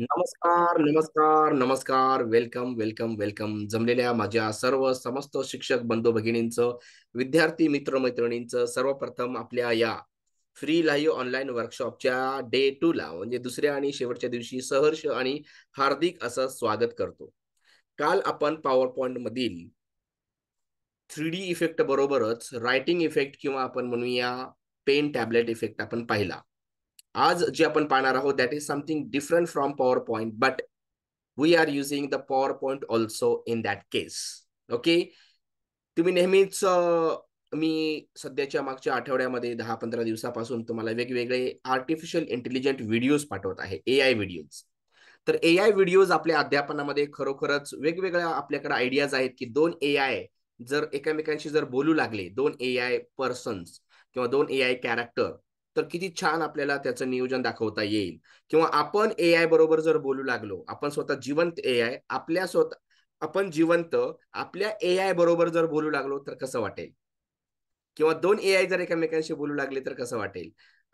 नमस्कार नमस्कार नमस्कार वेलकम वेलकम वेलकम जमलेल्या माझ्या सर्व समस्त शिक्षक बंधू भगिनींचं विद्यार्थी मित्र मैत्रिणींचं सर्वप्रथम आपल्या या फ्री लाईव्ह ऑनलाईन वर्कशॉपच्या डे टू ला म्हणजे दुसऱ्या आणि शेवटच्या दिवशी सहर्ष आणि हार्दिक असं स्वागत करतो काल आपण पॉवर पॉइंट मधील थ्री डी इफेक्ट बरोबरच रायटिंग इफेक्ट किंवा आपण म्हणूया पेन टॅबलेट इफेक्ट आपण पाहिला आज जे आपण पाहणार आहोत that is something different from power point but we are using the power point also in that case okay तुम्ही नेहमीच मी सध्याच्या मागच्या आठवड्यामध्ये दहा पंधरा दिवसापासून तुम्हाला वेगवेगळे आर्टिफिशियल इंटेलिजंट व्हिडिओज पाठवत आहे ए आय व्हिडिओज तर ए आय व्हिडिओज आपल्या अध्यापनामध्ये खरोखरच वेगवेगळ्या आपल्याकडे आयडियाज आहेत की दोन ए आय जर एकामेकांशी जर बोलू लागले दोन ए आय पर्सन्स किंवा दोन ए आय कॅरेक्टर तर किती छान आपल्याला त्याचं नियोजन दाखवता येईल किंवा आपण ए आय बरोबर जर बोलू लागलो आपण स्वतः जिवंत ए आय आपल्या स्वतः आपण जिवंत आपल्या ए आय बरोबर जर बोलू लागलो तर कसं वाटेल किंवा दोन ए आय जर एकामेकांशी बोलू लागले तर कसं वाटेल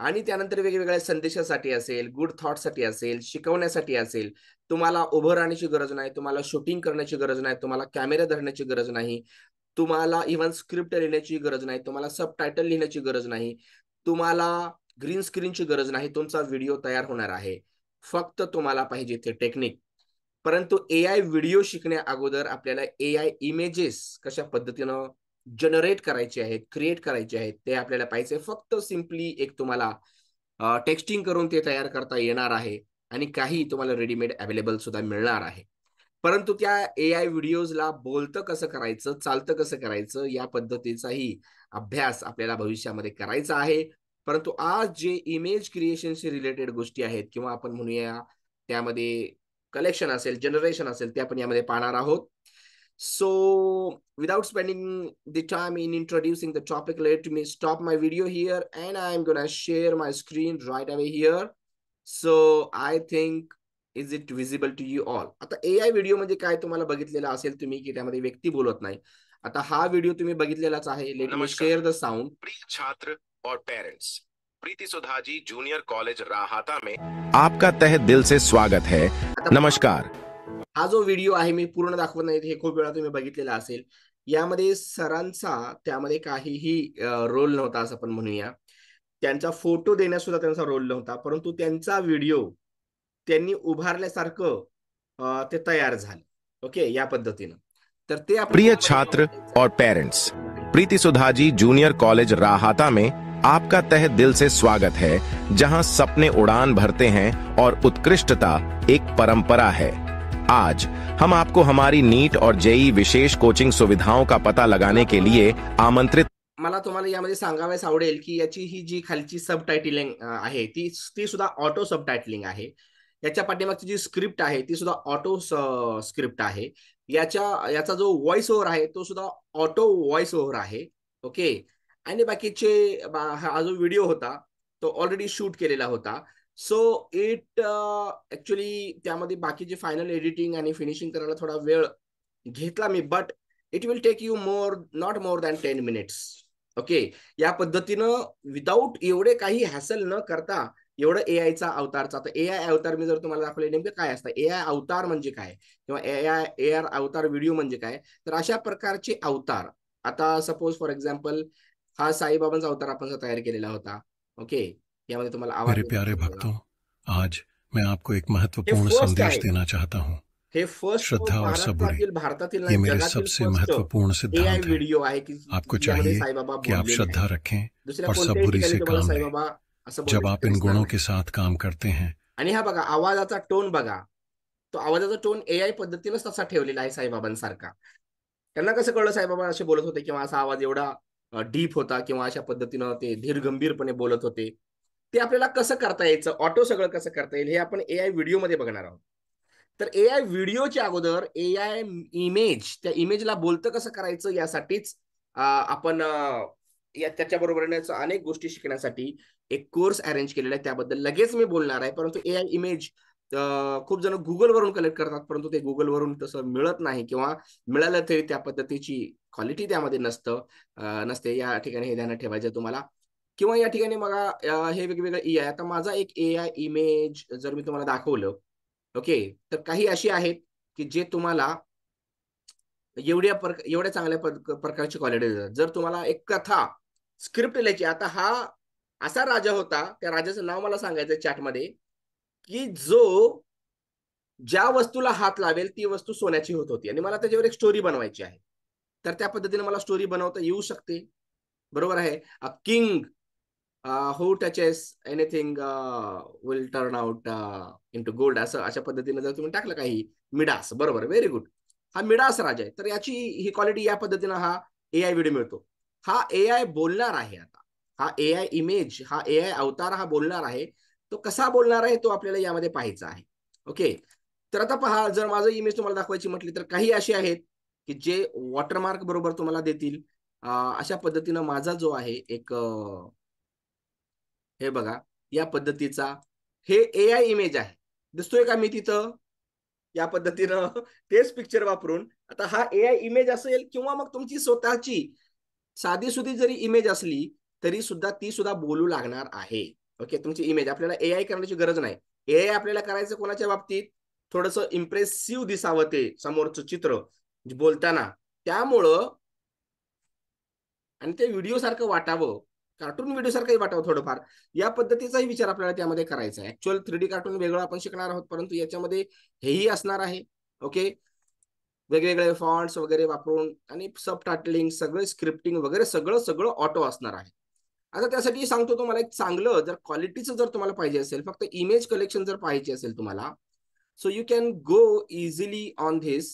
आणि त्यानंतर वेगवेगळ्या संदेशासाठी असेल गुड थॉटसाठी असेल शिकवण्यासाठी असेल तुम्हाला उभं राहण्याची गरज नाही तुम्हाला शूटिंग करण्याची गरज नाही तुम्हाला कॅमेरा धरण्याची गरज नाही तुम्हाला इव्हन स्क्रिप्ट लिहिण्याची गरज नाही तुम्हाला सब टायटल लिहिण्याची गरज नाही तुम्हाला ग्रीन स्क्रीनची गरज नाही तुमचा व्हिडिओ तयार होणार आहे फक्त तुम्हाला पाहिजे ते टेक्निक परंतु ए आय व्हिडिओ शिकण्या अगोदर आपल्याला ए आय इमेजेस कशा पद्धतीनं जनरेट करायचे आहेत क्रिएट करायचे आहेत ते आपल्याला पाहिजे फक्त सिम्पली एक तुम्हाला टेक्स्टिंग करून ते तयार करता येणार आहे आणि काही तुम्हाला रेडीमेड अवेलेबल सुद्धा मिळणार आहे परंतु त्या ए आय व्हिडिओजला बोलतं कसं करायचं चालतं कसं करायचं या पद्धतीचाही अभ्यास आपल्याला भविष्यामध्ये करायचा आहे परंतु आज जे इमेज क्रिएशनशी रिलेटेड गोष्टी आहेत किंवा आपण म्हणूया त्यामध्ये कलेक्शन असेल जनरेशन असेल ते आपण यामध्ये पाहणार आहोत so without spending the time in introducing the topic let me stop my video here and I am gonna share my screen right away here so I think is it visible to you all आता A I video म्हणजे काय तुम्हाला बघितलेला असेल तुम्ही की त्यामध्ये व्यक्ती बोलत नाही आता हा व्हिडिओ तुम्ही बघितलेलाच आहे शेअर द साऊंड प्रिय छात्र और पेरेंट्स प्रीति सुधा जी कॉलेज राहता में आपका तह दिल से स्वागत है नमस्कार हा जो व्हिडिओ आहे मी पूर्ण दाखवत नाही हे खूप वेळा तुम्ही बघितलेला असेल यामध्ये सरांचा त्यामध्ये काहीही रोल नव्हता असं आपण म्हणूया त्यांचा फोटो देण्यास त्यांचा रोल नव्हता परंतु त्यांचा व्हिडिओ उभार उभारल्यासारखं ते ओके या प्रिय छात्र और parents Preeti Sudhaji junior college Rahata में आपका तह दिल से स्वागत है जहां सपने उड़ान भरते हैं और उत्कृष्टता एक परंपरा है आज हम आपको हमारी नीट और जेई विशेष कोचिंग सुविधाओं का पता लगाने के लिए आमंत्रित मला तुम्हाला यामध्ये सांगावयास आवडेल की याची ही जी खालची सब टायटिलिंग आहे ती ती सुद्धा ऑटो सब टायटलिंग आहे याच्या पाठीमागची जी स्क्रिप्ट आहे ती सुद्धा ऑटो स्क्रिप्ट आहे याच्या याचा जो व्हॉइस ओव्हर आहे तो सुद्धा ऑटो व्हॉइस ओव्हर आहे ओके आणि बाकीचे हा जो व्हिडिओ होता तो ऑलरेडी शूट केलेला होता सो इट ऍक्च्युली त्यामध्ये बाकीचे फायनल एडिटिंग आणि फिनिशिंग करायला थोडा वेळ घेतला मी but it will take you more not more than ten minutes okay या पद्धतीनं विदाऊट एवढे काही हॅसल न करता एवढं एआयचा अवतारचा आता एआय अवतार मी जर तुम्हाला दाखवले नेमकं काय असतं एआय अवतार म्हणजे काय किंवा एआय एआर अवतार व्हिडिओ म्हणजे काय तर अशा प्रकारचे अवतार आता सपोज फॉर एक्झाम्पल हा साईबाबांचा अवतार आपण तयार केलेला होता ओके यामध्ये तुम्हाला आवाज प्यारे भक्तो आज मैं आपको एक महत्वपूर्ण संदेश देना चाहता हूँ हे फर्स्ट श्रद्धा और सबूरी भारतातील ये मेरे सबसे महत्वपूर्ण सिद्धांत है आपको चाहिए कि आप श्रद्धा रखें और सबूरी से काम लें असं जब आप इन गुणों के साथ काम करते हैं आणि हा बघा आवाजाचा टोन बघा तो आवाजाचा टोन ए आय पद्धतीनंच तसा ठेवलेला आहे साईबाबांसारखा त्यांना कसं कळलं साईबाबा असे बोलत होते किंवा असा आवाज एवढा डीप होता किंवा अशा पद्धतीनं ते धीर गंभीरपणे बोलत होते ते आपल्याला कसं करता यायचं ऑटो सगळं कसं करता येईल हे आपण ए आय व्हिडिओमध्ये बघणार आहोत तर ए आय व्हिडिओच्या अगोदर ए आय इमेज त्या इमेजला बोलतं कसं करायचं यासाठीच आपण या अनेक गोष्टी शिकण्यासाठी एक कोर्स अरेंज केलेला आहे त्याबद्दल लगेच मी बोलणार आहे परंतु ए आय इमेज खूप जण गुगलवरून कलेक्ट करतात परंतु ते गुगलवरून तसं मिळत नाही किंवा मिळालं तरी त्या पद्धतीची क्वालिटी त्यामध्ये नसतं नसते या ठिकाणी हे ध्यानात ठेवायचं तुम्हाला किंवा या ठिकाणी मग हे वेगवेगळं ए आय आता माझा एक ए आय इमेज जर मी तुम्हाला दाखवलं ओके तर काही अशी आहेत की जे तुम्हाला एवढ्या एवढ्या चांगल्या प्रकारची क्वालिटी देतात जर तुम्हाला एक कथा स्क्रिप्ट लिहायची आता हा असा राजा होता त्या राजाचं नाव मला सांगायचं चॅटमध्ये की जो ज्या वस्तूला हात लावेल ती वस्तू सोन्याची होत होती आणि मला त्याच्यावर एक स्टोरी बनवायची आहे तर त्या पद्धतीने मला स्टोरी बनवता येऊ शकते बरोबर आहे a king who touches anything will turn out into gold असं अशा पद्धतीने जर तुम्ही टाकलं काही मिडास बरोबर व्हेरी गुड हा मिडास राजा आहे तर याची ही क्वालिटी या पद्धतीनं हा ए आय व्हिडिओ मिळतो हा ए आय बोलणार आहे आता हा ए आय इमेज हा ए आय अवतार हा बोलणार आहे तो कसा बोलणार आहे तो आपल्याला यामध्ये पाहायचा आहे ओके तर आता पहा जर माझं इमेज तुम्हाला दाखवायची म्हटली तर काही असे आहेत की जे वॉटरमार्क बरोबर तुम्हाला देतील अशा पद्धतीनं माझा जो आहे एक हे बघा या पद्धतीचा हे ए आय इमेज आहे दिसतोय का मी तिथं या पद्धतीनं तेच पिक्चर वापरून आता हा ए आय इमेज असेल किंवा मग तुमची स्वतःची साधी सुधी जरी इमेज असली तरी सुद्धा ती सुद्धा बोलू लागणार आहे ओके तुमची इमेज आपल्याला ए आय करण्याची गरज नाही ए आय आपल्याला करायचं कोणाच्या बाबतीत थोडस इम्प्रेसिव्ह दिसावं ते समोरचं चित्र बोलताना त्यामुळं आणि ते व्हिडिओ सारखं वाटावं कार्टून व्हिडिओ सारखंही वाटावं थोडंफार या पद्धतीचाही विचार आपल्याला त्यामध्ये करायचा आहे ऍक्च्युअल थ्री डी कार्टून वेगळं आपण शिकणार आहोत परंतु याच्यामध्ये हेही असणार आहे ओके वेगवेगळे फॉन्ट्स वगैरे वापरून आणि सब टाटलिंग सगळे स्क्रिप्टिंग वगैरे सगळं सगळं ऑटो असणार आहे आता त्यासाठी सांगतो तुम्हाला एक चांगलं जर क्वालिटीचं जर तुम्हाला पाहिजे असेल फक्त इमेज कलेक्शन जर पाहिजे असेल तुम्हाला so you can go easily on this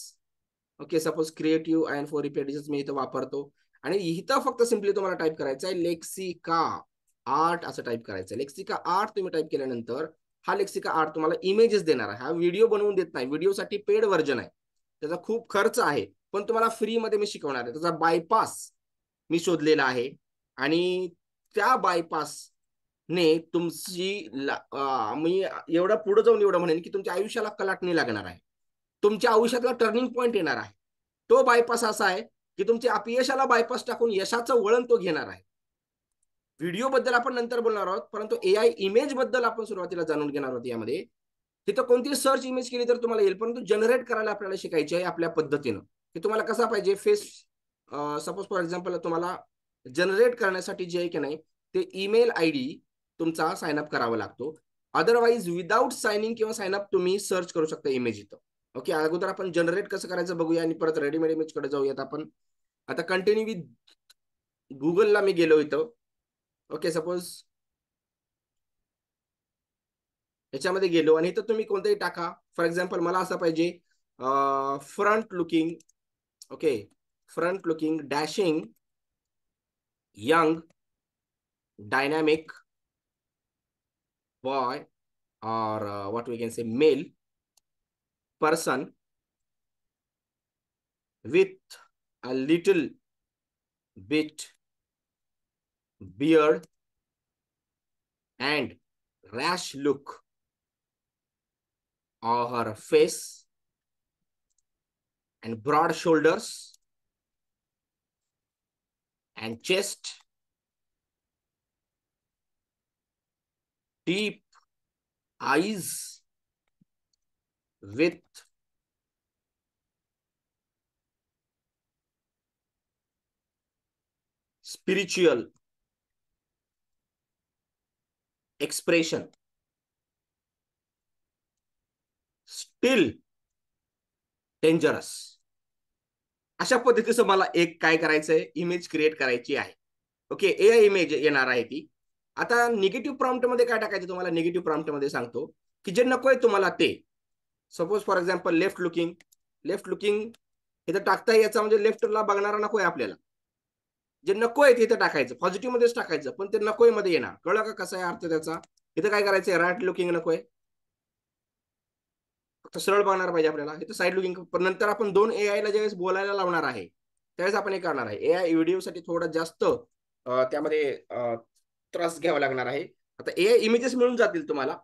okay suppose creative and for repetition मी इथं वापरतो आणि इथं फक्त सिम्पली तुम्हाला टाईप करायचं आहे लेक्सिका आर्ट असं टाईप करायचं आहे लेक्सिका आर्ट तुम्ही टाईप केल्यानंतर हा लेक्सिका आर्ट तुम्हाला इमेजेस देणार आहे हा व्हिडिओ बनवून देत नाही व्हिडिओसाठी पेड व्हर्जन आहे त्याचा खूप खर्च आहे पण तुम्हाला फ्रीमध्ये मी शिकवणार आहे त्याचा बायपास मी शोधलेला आहे आणि त्या ने तुमची मी एवढा पुढे जाऊन एवढं म्हणेन की तुमच्या आयुष्याला कलाटणी लागणार आहे तुमच्या आयुष्यातला टर्निंग पॉईंट येणार आहे तो बायपास असा आहे की तुमच्या अपयशाला बायपास टाकून यशाचं वळण तो घेणार आहे व्हिडिओ बद्दल आपण नंतर बोलणार आहोत परंतु ए आय इमेज बद्दल आपण सुरुवातीला जाणून घेणार आहोत यामध्ये तिथं कोणती सर्च इमेज केली तर तुम्हाला येईल परंतु जनरेट करायला आपल्याला शिकायची आहे आपल्या पद्धतीनं की तुम्हाला कसा पाहिजे फेस सपोज फॉर एक्झाम्पल तुम्हाला जनरेट करण्यासाठी जे आहे की नाही ते ईमेल आय डी तुमचा साइन अप करावा लागतो अदरवाईज विदाऊट सायनिंग किंवा साइन अप तुम्ही सर्च करू शकता इमेज इथं ओके अगोदर आपण जनरेट कसं करायचं बघूया आणि परत रेडीमेड इमेज कडे जाऊयात आपण आता कंटिन्यू विथ गुगलला मी गेलो इथं ओके सपोज याच्यामध्ये गेलो आणि इथं तुम्ही कोणतंही टाका फॉर एक्झाम्पल मला असं पाहिजे front looking okay front looking dashing young dynamic boy or what we can say male person with a little bit beard and rash look or her face and broad shoulders and chest, deep eyes with spiritual expression. Still dangerous अशा पद्धतीचं मला एक काय करायचंय image create करायची आहे okay ए image येणार आहे ती आता निगेटिव्ह मध्ये काय टाकायचं तुम्हाला निगेटिव्ह मध्ये सांगतो की जे नको आहे तुम्हाला ते suppose for example left looking left looking इथं टाकता याचा म्हणजे लेफ्टला बघणारा नको आहे आपल्याला जे नको आहे ते टाकायचं पॉझिटिव्ह मध्येच टाकायचं पण ते नकोय मध्ये येणार कळलं का कसा आहे अर्थ त्याचा इथं काय करायचंय राईट लुकिंग नकोय सरळ बघणार पाहिजे आपल्याला हे साईड लुकिंग पण नंतर आपण दोन ए आयला ज्यावेळेस बोलायला लावणार आहे त्यावेळेस आपण हे करणार आहे एआय आय साठी थोडा जास्त त्यामध्ये त्रास घ्यावा लागणार आहे आता एआय इमेजेस मिळून जातील तुम्हाला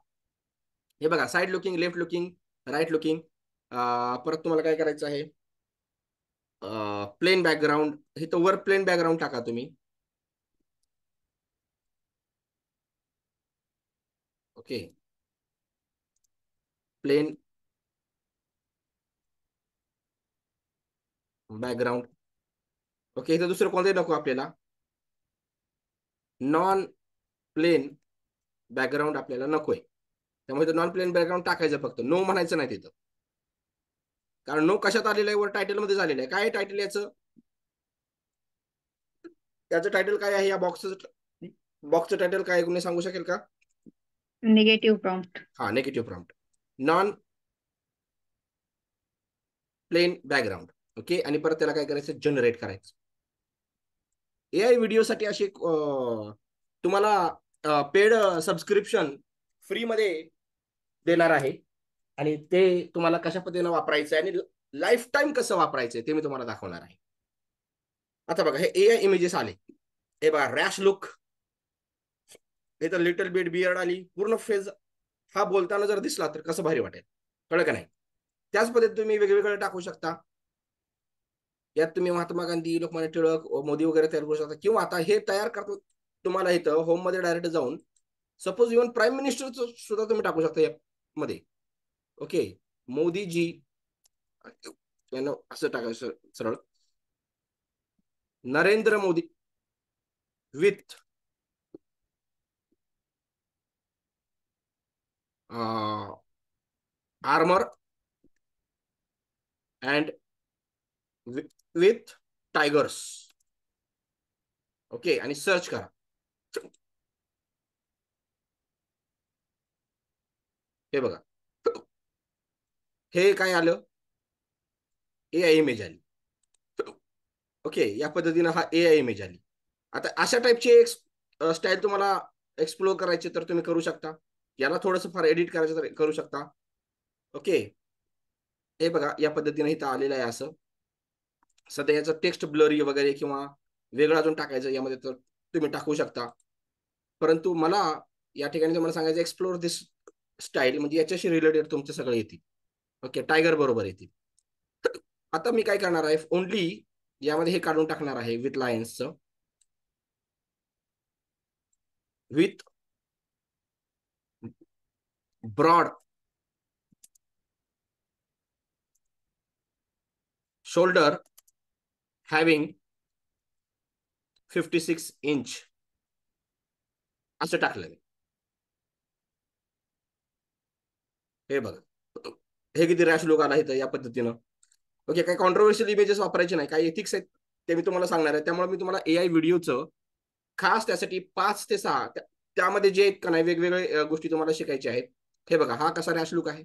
हे बघा side looking left looking right looking परत तुम्हाला काय करायचं आहे प्लेन बॅकग्राऊंड हे तर वर प्लेन बॅकग्राऊंड टाका तुम्ही ओके प्लेन बॅकग्राऊंड ओके इथं दुसरं कोणतंही नको आपल्याला नॉन प्लेन बॅकग्राऊंड आपल्याला नकोय त्यामुळे नॉन प्लेन बॅकग्राऊंड टाकायचं फक्त नो म्हणायचं नाही तिथं कारण नो कशात आलेलं आहे वर मध्ये झालेलं आहे काय टायटल याचं त्याचं टायटल काय आहे या बॉक्स बॉक्सचं टायटल काय कोणी सांगू शकेल का निगेटिव्ह प्रॉम्प्ट हा negative prompt non plain background okay आणि परत त्याला काय करायचं जनरेट करायचं ए एआय व्हिडिओसाठी अशी तुम्हाला पेड सबस्क्रिप्शन फ्रीमध्ये देणार आहे आणि ते तुम्हाला कशा पद्धतीनं वापरायचं आहे आणि लाईफ टाईम कसं वापरायचं ते मी तुम्हाला दाखवणार आहे आता बघा हे एआय इमेजेस आले हे बघा रॅश लुक हे तर लिटल बीट बियर्ड आली पूर्ण फेज हा बोलताना जर दिसला तर कसं भारी वाटेल कळलं का नाही त्याच पद्धतीने तुम्ही वेगवेगळे टाकू शकता यात तुम्ही महात्मा गांधी लोकमान्य टिळक मोदी वगैरे तयार करू शकता किंवा आता हे तयार करता तुम्हाला इथं होम मध्ये डायरेक्ट जाऊन सपोज इव्हन प्राईम मिनिस्टर सुद्धा तुम्ही टाकू शकता मध्ये ओके मोदीजी असं टाकायचं सरळ Narendra Modi with armour and with tigers okay आणि सर्च करा हे बघा हे काय आलं ए आय इमेज आली ओके या पद्धतीनं हा ए आय इमेज आली आता अशा टाईपची एक स्टाईल तुम्हाला एक्सप्लोर करायची तर तुम्ही करू शकता याला थोडस फार एडिट करायचं तर करू शकता ओके हे बघा या पद्धतीनं इथं आलेलं आहे असं सध्या याचं टेक्स्ट ब्लरी वगैरे किंवा वेगळा अजून टाकायचं यामध्ये तर तुम्ही टाकू शकता परंतु मला या ठिकाणी तुम्हाला सांगायचं एक्सप्लोर दिस स्टाईल म्हणजे याच्याशी रिलेटेड तुमचे सगळे येतील ओके टायगर बरोबर येतील आता मी काय करणार आहे ओनली यामध्ये हे काढून टाकणार आहे विथ लायन्सच with broad shoulder having 56 inch असं टाकलं मी हे बघा हे किती रॅश लोक आला इथं या पद्धतीनं ओके काही कॉन्ट्रोवर्शियल इमेजेस वापरायचे नाही काही एथिक्स आहेत ते मी तुम्हाला सांगणार आहे त्यामुळे मी तुम्हाला ए आय व्हिडिओचं खास त्यासाठी पाच ते सहा त्यामध्ये जे का नाही वेगवेगळ्या गोष्टी तुम्हाला शिकायचे आहेत हे बघा हा कसा रॅश लुक आहे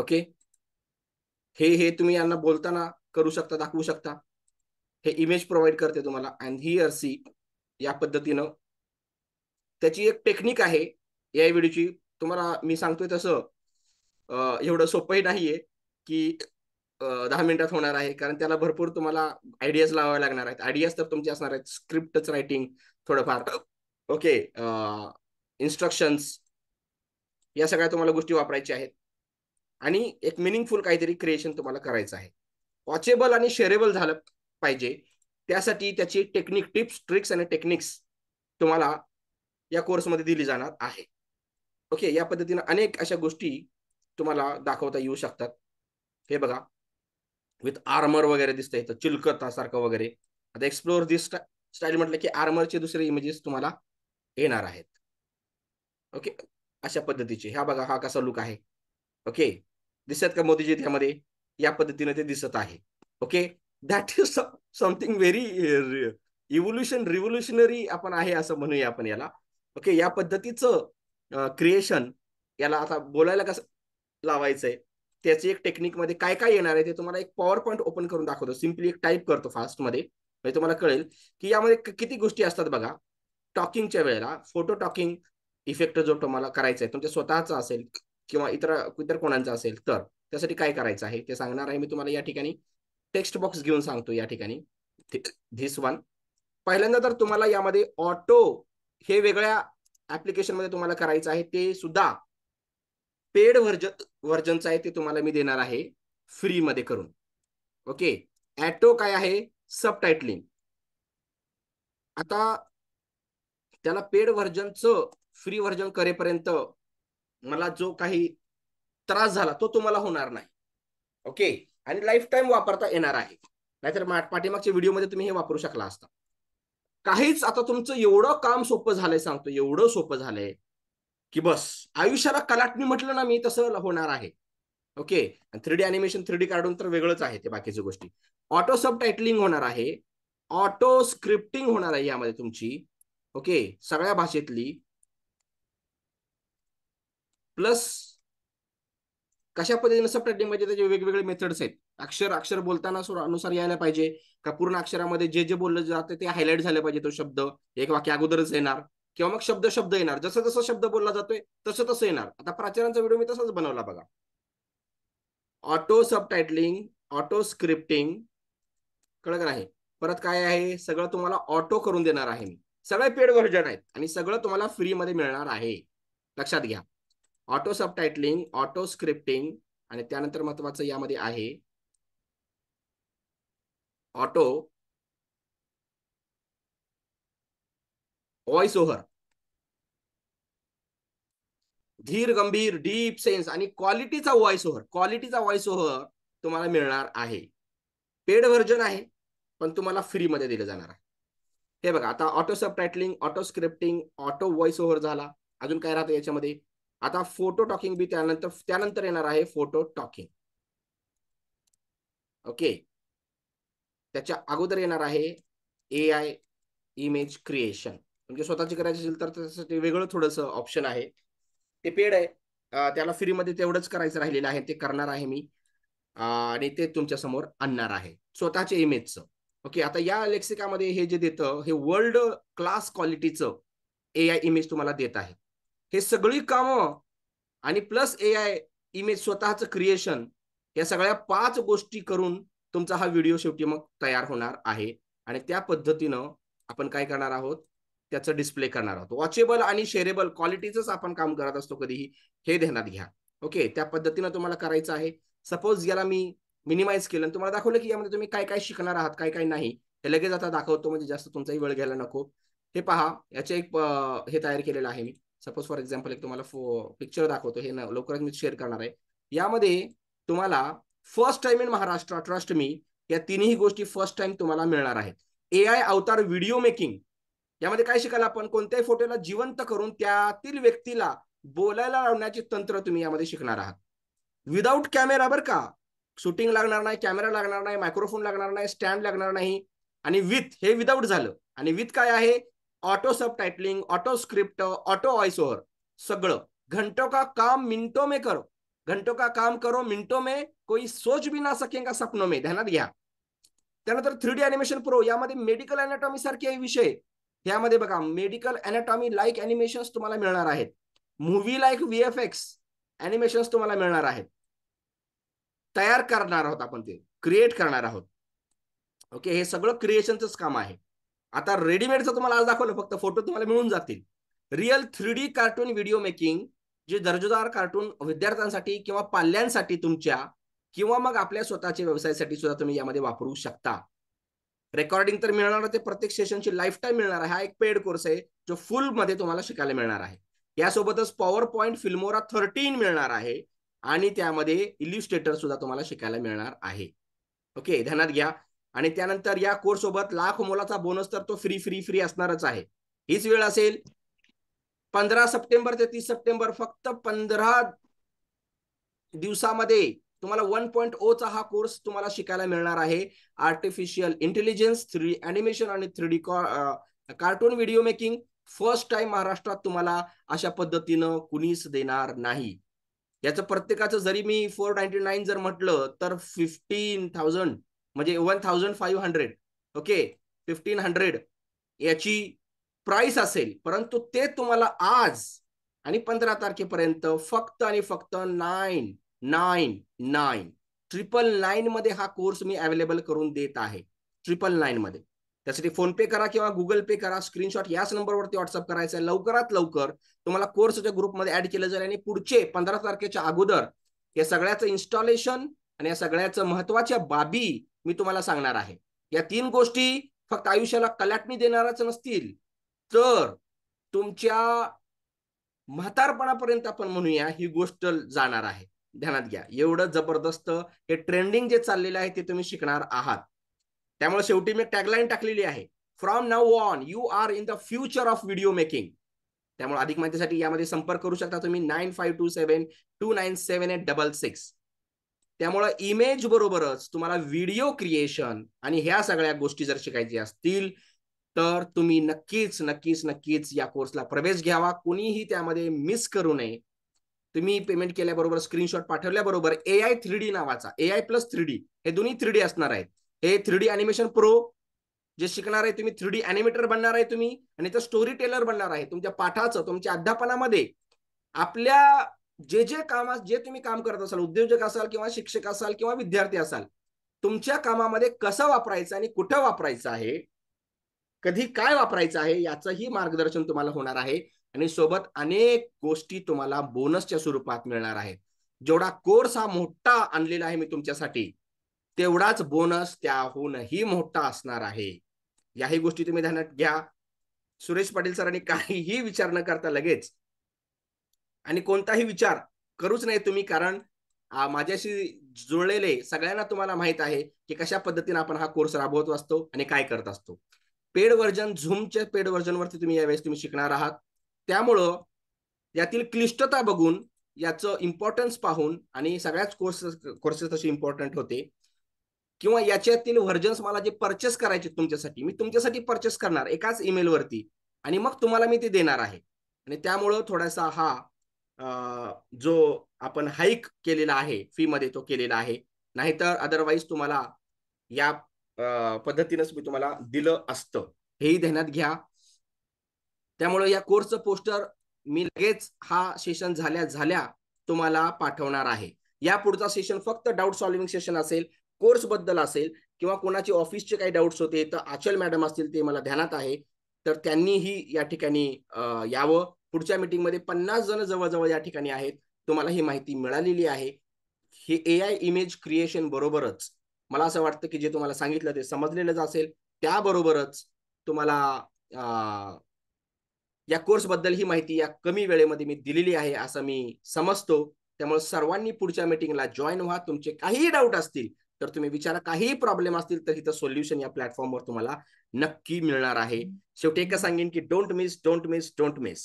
ओके हे हे तुम्ही यांना बोलताना करू शकता दाखवू शकता हे इमेज प्रोव्हाइड करते तुम्हाला अँड ही सी या पद्धतीनं त्याची एक टेक्निक आहे या व्हिडिओची तुम्हाला मी सांगतोय तसं एवढं सोपंही नाहीये की दहा मिनिटात होणार आहे कारण त्याला भरपूर तुम्हाला आयडियाज लावावे लागणार आहेत आयडियाज तर तुमचे असणार आहेत स्क्रिप्टच रायटिंग थोडंफार ओके इन्स्ट्रक्शन्स या सगळ्या तुम्हाला गोष्टी वापरायच्या आहेत आणि एक मिनिंगफुल काहीतरी क्रिएशन तुम्हाला करायचं आहे वॉचेबल आणि शेअरेबल झालं पाहिजे त्यासाठी त्याची टेक्निक टिप्स ट्रिक्स आणि टेक्निक्स तुम्हाला या कोर्समध्ये दिली जाणार आहे ओके या पद्धतीनं अनेक अशा गोष्टी तुम्हाला दाखवता येऊ शकतात हे बघा विथ आर्मर वगैरे दिसतंय तर सारखं वगैरे आता एक्सप्लोअर दिस स्टाईल म्हटलं की आर्मरचे दुसरे इमेजेस तुम्हाला येणार आहेत ओके अशा पद्धतीचे ह्या बघा हा कसा लुक आहे ओके दिसत का मोदीजी त्यामध्ये या पद्धतीने ते दिसत आहे okay that is something very evolution revolutionary आपण आहे असं म्हणूया आपण याला ओके या पद्धतीचं क्रिएशन uh, याला आता बोलायला कसं लावायचंय त्याची एक टेक्निकमध्ये काय काय येणार आहे ते तुम्हाला एक पॉवर पॉईंट ओपन करून दाखवतो सिम्पली एक टाईप करतो फास्टमध्ये म्हणजे तुम्हाला कळेल की यामध्ये किती गोष्टी असतात बघा टॉकिंगच्या वेळेला फोटो टॉकिंग इफेक्ट जो तुम्हाला करायचा आहे तुमच्या स्वतःचा असेल किंवा इतर इतर कोणाचा असेल तर त्यासाठी काय करायचं आहे ते सांगणार आहे मी तुम्हाला या ठिकाणी टेक्स्ट बॉक्स घेऊन सांगतो या ठिकाणी धिस वन पहिल्यांदा तर तुम्हाला यामध्ये ऑटो हे वेगळ्या ऍप्लिकेशनमध्ये तुम्हाला करायचं आहे ते सुद्धा पेड व्हर्जन व्हर्जनचं आहे ते तुम्हाला मी देणार आहे फ्रीमध्ये करून ओके ऍटो काय आहे टायटलिंग आता त्याला पेड व्हर्जनचं फ्री व्हर्जन करेपर्यंत मला जो काही त्रास झाला तो तुम्हाला होणार नाही ओके आणि लाईफ टाईम वापरता येणार आहे नाहीतर पाठीमागच्या व्हिडिओमध्ये तुम्ही हे वापरू शकला असता काहीच आता तुमचं एवढं काम सोपं झालंय सांगतो एवढं सोपं झालंय की बस आयुष्याला कलाटणी म्हटलं ना मी तसं होणार आहे okay three D animation three D cartoon तर वेगळंच आहे ते बाकीच्या गोष्टी ऑटो सब टायटलिंग होणार आहे ऑटो स्क्रिप्टिंग होणार आहे यामध्ये तुमची ओके सगळ्या भाषेतली प्लस कशा पद्धतीने म्हणजे त्याचे वेगवेगळे मेथड्स आहेत अक्षर अक्षर बोलताना अनुसार यायला पाहिजे का पूर्ण अक्षरामध्ये जे जे बोललं जातं ते हायलाईट झालं पाहिजे तो शब्द एक वाक्य अगोदरच येणार किंवा मग शब्द शब्द येणार जसं जसं शब्द बोलला जातोय तसं तसं येणार आता प्राचार्यांचा व्हिडिओ मी तसाच बनवला बघा ऑटो सबटायटलिंग ऑटो स्क्रिप्टिंग कळत आहे परत काय आहे सगळं तुम्हाला ऑटो करून देणार आहे मी सगळे पेड व्हर्जन आहेत आणि सगळं तुम्हाला फ्रीमध्ये मिळणार आहे लक्षात घ्या auto subtitling auto scripting आणि त्यानंतर महत्वाचं यामध्ये आहे ऑटो व्हॉइस ओव्हर धीर गंभीर डीप सेन्स आणि क्वालिटीचा व्हॉइस ओव्हर क्वालिटीचा व्हॉइस ओव्हर तुम्हाला मिळणार आहे पेड व्हर्जन आहे पण तुम्हाला फ्रीमध्ये दिलं जाणार आहे हे बघा आता auto subtitling auto scripting auto voice over झाला अजून काय राहतं याच्यामध्ये आता फोटो टॉकिंग बी त्यानंतर त्यानंतर येणार आहे फोटो टॉकिंग ओके त्याच्या अगोदर येणार आहे ए आय इमेज क्रिएशन म्हणजे स्वतःची करायची असेल तर त्यासाठी वेगळं थोडस ऑप्शन आहे ते पेड आहे त्याला फ्रीमध्ये तेवढंच करायचं राहिलेलं आहे ते करणार आहे मी आणि ते तुमच्या समोर आणणार आहे स्वतःचे इमेजचं ओके आता या लेक्सिकामध्ये हे जे देतं हे वर्ल्ड क्लास क्वालिटीचं ए आय इमेज तुम्हाला देत आहे हे सगळी कामं आणि प्लस ए आय इमेज स्वतःच क्रिएशन या सगळ्या पाच गोष्टी करून तुमचा हा व्हिडिओ शेवटी मग तयार होणार आहे आणि त्या पद्धतीनं आपण काय करणार आहोत त्याचं डिस्प्ले करणार आहोत वॉचेबल आणि शेअरेबल क्वालिटीचंच आपण काम करत असतो कधीही हे ध्यानात घ्या ओके त्या पद्धतीनं तुम्हाला करायचं आहे सपोज याला मी मिनिमाइज केलं तुम्हाला दाखवलं की यामध्ये तुम्ही काय काय शिकणार आहात काय काय नाही हे लगेच आता दाखवतो म्हणजे जास्त तुमचाही वेळ घ्यायला नको हे पहा याचे एक हे तयार केलेलं आहे मी सपोज फॉर एक्झाम्पल एक तुम्हाला पिक्चर दाखवतो हे लवकरच मी शेअर करणार आहे यामध्ये तुम्हाला first time in Maharashtra trust मी या तिन्ही गोष्टी फर्स्ट टाइम तुम्हाला मिळणार आहेत A I avatar video making यामध्ये काय शिकाल आपण कोणत्याही फोटोला जिवंत करून त्यातील व्यक्तीला बोलायला लावण्याचे तंत्र तुम्ही यामध्ये शिकणार आहात विदाऊट कॅमेरा बरं का शूटिंग लागणार नाही कॅमेरा लागणार नाही मायक्रोफोन लागणार नाही स्टँड लागणार नाही आणि विथ हे विदाऊट झालं आणि विथ काय आहे auto subtitling auto script auto voice over सगळं घंटो का काम मिनटो मे करो घंटो का काम करो मिनटो मे कोई सोच भी ना का सपनो मे ध्यानात घ्या त्यानंतर थ्री डी अॅनिमेशन प्रो यामध्ये मेडिकल अॅनाटॉमी सारखे विषय यामध्ये बघा मेडिकल अॅनाटॉमी लाईक अॅनिमेशन तुम्हाला मिळणार आहेत मूव्ही लाईक व्हीएफएक्स अॅनिमेशन तुम्हाला मिळणार आहेत तयार करणार आहोत आपण ते क्रिएट करणार आहोत ओके हे सगळं क्रिएशनच काम आहे आता रेडीमेड चा तुम्हाला आज दाखवलं फक्त फोटो तुम्हाला मिळून जातील real three D cartoon video making जे दर्जेदार कार्टून विद्यार्थ्यांसाठी किंवा पाल्यांसाठी तुमच्या किंवा मग आपल्या स्वतःच्या व्यवसायासाठी सुद्धा तुम्ही यामध्ये वापरू शकता रेकॉर्डिंग तर मिळणार ते प्रत्येक सेशनची लाईफ टाईम मिळणार आहे हा एक पेड कोर्स आहे जो फुल मध्ये तुम्हाला शिकायला मिळणार आहे यासोबतच पॉवर पॉईंट फिल्मोरा थर्टीन मिळणार आहे आणि त्यामध्ये इल्युस्ट्रेटर सुद्धा तुम्हाला शिकायला मिळणार आहे ओके ध्यानात घ्या आणि त्यानंतर या कोर्स सोबत लाख मोलाचा बोनस तर तो फ्री फ्री फ्री असणारच आहे हीच वेळ असेल पंधरा सप्टेंबर ते तीस सप्टेंबर फक्त पंधरा दिवसामध्ये तुम्हाला वन पॉईंट oh चा हा कोर्स तुम्हाला शिकायला मिळणार आहे आर्टिफिशियल इंटेलिजन्स थ्री अॅनिमेशन आणि three D cartoon video making first time महाराष्ट्रात तुम्हाला अशा पद्धतीनं कुणीच देणार नाही याचं प्रत्येकाचं जरी मी फोर नाईन्टी नाईन जर म्हटलं तर फिफ्टीन थाउजंड म्हणजे one thousand five hundred okay fifteen hundred याची प्राइस असेल परंतु ते तुम्हाला आज आणि पंधरा तारखेपर्यंत फक्त आणि फक्त nine nine nine triple nine मध्ये हा कोर्स मी अवेलेबल करून देत आहे ट्रिपल नाईन मध्ये त्यासाठी फोन पे करा किंवा गुगल पे करा स्क्रीनशॉट याच नंबरवरती व्हॉट्सअप करायचं आहे लवकरात लवकर तुम्हाला कोर्सच्या ग्रुपमध्ये ऍड केलं जाईल आणि पुढचे पंधरा तारखेच्या अगोदर या सगळ्याचं इन्स्टॉलेशन आणि या सगळ्याचं महत्वाच्या बाबी मी तुम्हाला सांगणार आहे या तीन गोष्टी फक्त आयुष्याला कलाटणी देणाराच नसतील तर तुमच्या म्हातारपणापर्यंत आपण म्हणूया ही गोष्ट जाणार आहे ध्यानात घ्या एवढं जबरदस्त हे ट्रेंडिंग जे चाललेलं आहे ते तुम्ही शिकणार आहात त्यामुळे शेवटी मी टॅगलाईन टाकलेली आहे from now on you are in the future of video making त्यामुळे अधिक माहितीसाठी यामध्ये संपर्क करू शकता तुम्ही nine five two seven two nine seven eight double six त्यामुळे इमेज बरोबरच तुम्हाला व्हिडिओ क्रिएशन आणि ह्या सगळ्या गोष्टी जर शिकायच्या असतील तर तुम्ही नक्कीच नक्कीच नक्कीच या कोर्सला प्रवेश घ्यावा कोणीही त्यामध्ये मिस करू नये तुम्ही पेमेंट केल्याबरोबर स्क्रीनशॉट पाठवल्याबरोबर ए आय थ्री डी नावाचा A I plus three D हे दोन्ही थ्री डी असणार आहेत हे थ्री डी अॅनिमेशन प्रो जे शिकणार आहे तुम्ही थ्री डी अॅनिमेटर बनणार आहे तुम्ही आणि तर स्टोरी टेलर बनणार आहे तुमच्या पाठाचं तुमच्या अध्यापनामध्ये आपल्या जे जे काम जे तुम्ही काम करत असाल उद्योजक असाल किंवा शिक्षक असाल किंवा विद्यार्थी असाल तुमच्या कामामध्ये कसं वापरायचं आणि कुठं वापरायचं आहे कधी काय वापरायचं आहे याचंही मार्गदर्शन तुम्हाला होणार आहे आणि सोबत अनेक गोष्टी तुम्हाला बोनसच्या स्वरूपात मिळणार आहेत जेवढा कोर्स हा मोठा आणलेला आहे मी तुमच्यासाठी तेवढाच बोनस त्याहूनही मोठा असणार आहे याही गोष्टी तुम्ही ध्यानात घ्या सुरेश पाटील सरांनी काहीही विचार न करता लगेच आणि कोणताही विचार करूच नाही तुम्ही कारण माझ्याशी जुळलेले सगळ्यांना तुम्हाला माहित आहे की कशा पद्धतीने आपण हा कोर्स राबवत असतो आणि काय करत असतो पेड व्हर्जन झूमच्या पेड वरती तुम्ही यावेळेस तुम्ही शिकणार आहात त्यामुळं यातील क्लिष्टता बघून याचं इम्पॉर्टन्स पाहून आणि सगळ्याच कोर्स कोर्सेस तसे इम्पॉर्टंट होते किंवा याच्यातील व्हर्जन्स मला जे परचेस करायचे तुमच्यासाठी मी तुमच्यासाठी परचेस करणार एकाच वरती आणि मग तुम्हाला मी ते देणार आहे आणि त्यामुळं थोडासा हा जो आपण हाईक केलेला आहे फी मध्ये तो केलेला आहे नाहीतर अदरवाईज तुम्हाला या पद्धतीनंच मी तुम्हाला दिलं असतं हेही ध्यानात घ्या त्यामुळे या कोर्सचं पोस्टर मी लगेच हा सेशन झाल्या झाल्या तुम्हाला पाठवणार आहे या पुढचा सेशन फक्त डाऊट सॉल्विंग सेशन असेल कोर्स बद्दल असेल किंवा कोणाचे ऑफिसचे काही डाऊट्स होते तर आचल मॅडम असतील ते मला ध्यानात आहे तर त्यांनीही या ठिकाणी यावं पुढच्या मीटिंगमध्ये पन्नास जण जवळजवळ या ठिकाणी आहेत तुम्हाला ही माहिती मिळालेली आहे हे ए आय इमेज क्रिएशन बरोबरच मला असं वाटतं की जे तुम्हाला सांगितलं ते समजलेलंच असेल त्याबरोबरच तुम्हाला या कोर्स बद्दल ही माहिती या कमी वेळेमध्ये मी दिलेली आहे असं मी समजतो त्यामुळे सर्वांनी पुढच्या मीटिंगला जॉईन व्हा तुमचे काही डाऊट असतील तर तुम्ही विचारा काहीही प्रॉब्लेम असतील तर इथं सोल्युशन या प्लॅटफॉर्मवर तुम्हाला नक्की मिळणार आहे शेवटी एकच सांगेन की don't miss don't miss don't miss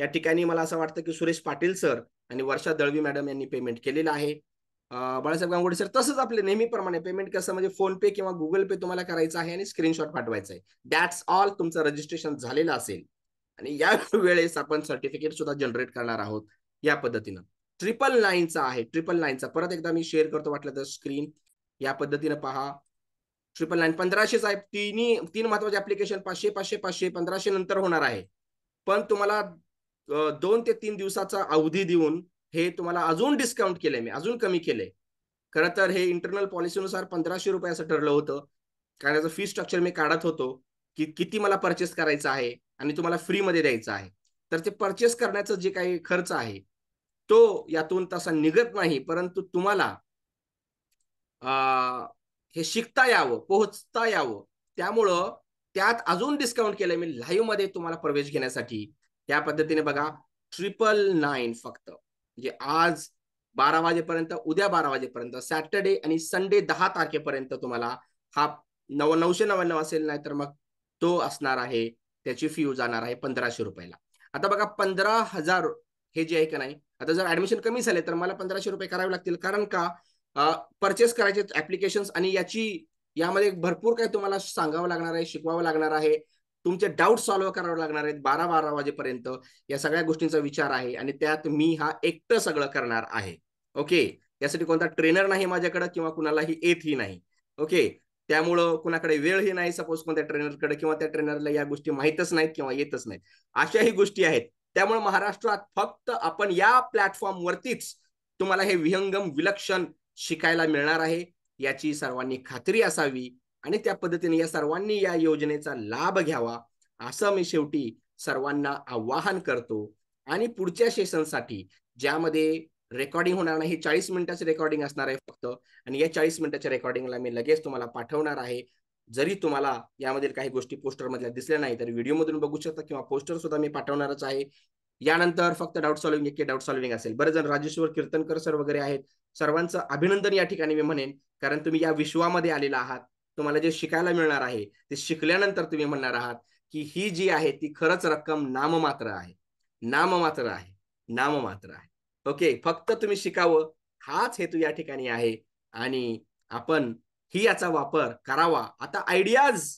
या ठिकाणी मला असं वाटतं की सुरेश पाटील सर आणि वर्षा दळवी मॅडम यांनी पेमेंट केलेलं आहे बाळासाहेब गांगोडे सर तसंच आपले नेहमीप्रमाणे पेमेंट कसं म्हणजे फोन पे किंवा गुगल पे तुम्हाला करायचं आहे आणि स्क्रीनशॉट पाठवायचा आहे दॅट्स ऑल तुमचं रजिस्ट्रेशन झालेलं असेल आणि या वेळेस आपण सर्टिफिकेट सुद्धा जनरेट करणार आहोत या पद्धतीनं ट्रिपल नाईनचा आहे ट्रिपल नाईनचा परत एकदा मी शेअर करतो वाटलं तर स्क्रीन या पद्धतीनं पहा ट्रिपल नाईन पंधराशेच आहे तिन्ही तीन महत्वाचे ऍप्लिकेशन पाचशे पाचशे पाचशे पंधराशे नंतर होणार आहे पण तुम्हाला दोन ते तीन दिवसाचा अवधी देऊन हे तुम्हाला अजून डिस्काउंट केलंय मी अजून कमी केलंय खरं तर हे इंटरनल पॉलिसीनुसार पंधराशे रुपये असं ठरलं होतं कारण याचं फी स्ट्रक्चर मी काढत होतो की किती मला परचेस करायचं आहे आणि तुम्हाला फ्रीमध्ये द्यायचं आहे तर ते परचेस करण्याचा जे काही खर्च आहे तो यातून तसा निघत नाही परंतु तुम्हाला हे शिकता यावं पोहोचता यावं त्यामुळं त्यात अजून डिस्काउंट केलंय मी लाईव्ह मध्ये तुम्हाला प्रवेश घेण्यासाठी त्या पद्धतीने बघा ट्रिपल नाईन फक्त म्हणजे आज बारा वाजेपर्यंत उद्या बारा वाजेपर्यंत सॅटर्डे आणि संडे दहा तारखेपर्यंत तुम्हाला हा नव नऊशे नव्याण्णव असेल नाही तर मग तो असणार आहे त्याची फी जाणार आहे पंधराशे रुपयाला आता बघा पंधरा हजार हे जे आहे का नाही आता जर ऍडमिशन कमी झाले तर मला पंधराशे रुपये करावे लागतील कारण का परचेस करायचे ऍप्लिकेशन आणि याची यामध्ये भरपूर काही तुम्हाला सांगावं लागणार आहे शिकवावं लागणार आहे तुमचे डाऊट सॉल्व्ह करावे लागणार आहेत बारा बारा वाजेपर्यंत या सगळ्या गोष्टींचा विचार आहे आणि त्यात मी हा एकटं सगळं करणार आहे ओके यासाठी कोणता ट्रेनर नाही माझ्याकडे किंवा कुणालाही येतही नाही ओके त्यामुळं कुणाकडे वेळही नाही सपोज कोणत्या ट्रेनरकडे किंवा त्या ट्रेनरला या गोष्टी माहीतच नाहीत किंवा येतच नाहीत अशाही गोष्टी आहेत त्यामुळे महाराष्ट्रात फक्त आपण या प्लॅटफॉर्मवरतीच तुम्हाला हे विहंगम विलक्षण शिकायला मिळणार आहे याची सर्वांनी खात्री असावी आणि त्या पद्धतीने या सर्वांनी या योजनेचा लाभ घ्यावा असं मी शेवटी सर्वांना आवाहन करतो आणि पुढच्या सेशनसाठी ज्यामध्ये रेकॉर्डिंग होणार नाही चाळीस मिनिटाचे रेकॉर्डिंग असणार आहे फक्त आणि या चाळीस मिनिटाच्या रेकॉर्डिंगला मी लगेच तुम्हाला पाठवणार आहे जरी तुम्हाला यामधील काही गोष्टी पोस्टरमधल्या दिसल्या नाही तर व्हिडिओमधून बघू शकता किंवा पोस्टर सुद्धा मी पाठवणारच आहे यानंतर फक्त डाऊट सॉल्विंग एक डाऊट सॉल्विंग असेल बरेच जण राजेश्वर कीर्तनकर सर वगैरे आहेत सर्वांचं अभिनंदन या ठिकाणी मी म्हणेन कारण तुम्ही या विश्वामध्ये आलेला आहात तुम्हाला जे शिकायला मिळणार आहे ते शिकल्यानंतर तुम्ही म्हणणार आहात की ही जी आहे ती खरंच रक्कम नाममात्र आहे नाममात्र आहे नाममात्र आहे ओके फक्त तुम्ही शिकावं हाच हेतू या ठिकाणी आहे आणि आपण ही याचा वापर करावा आता आयडियाज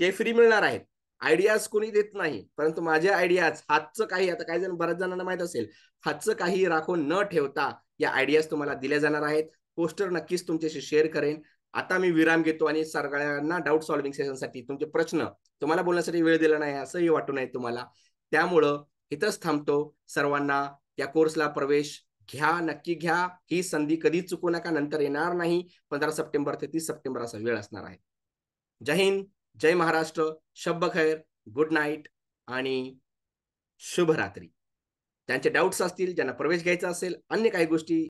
ते फ्री मिळणार आहेत आयडियाज कोणी देत नाही परंतु माझ्या आयडियाज हातचं काही आता काही जण बऱ्याच जणांना माहित असेल हातचं काही राखून न ठेवता या आयडियाज तुम्हाला दिल्या जाणार आहेत पोस्टर नक्कीच तुमच्याशी शेअर करेन आता मी विराम घेतो आणि सगळ्यांना डाऊट सॉल्व्हिंग साठी तुमचे प्रश्न तुम्हाला बोलण्यासाठी वेळ दिला नाही असंही वाटू नये तुम्हाला त्यामुळं इथंच थांबतो सर्वांना या कोर्सला प्रवेश घ्या नक्की घ्या ही संधी कधी चुकू नका नंतर येणार नाही पंधरा सप्टेंबर ते तीस सप्टेंबर असा वेळ असणार आहे जय हिंद जय महाराष्ट्र शब्द खैर गुड नाईट आणि शुभरात्री त्यांचे डाऊट्स असतील ज्यांना प्रवेश घ्यायचा असेल अन्य काही गोष्टी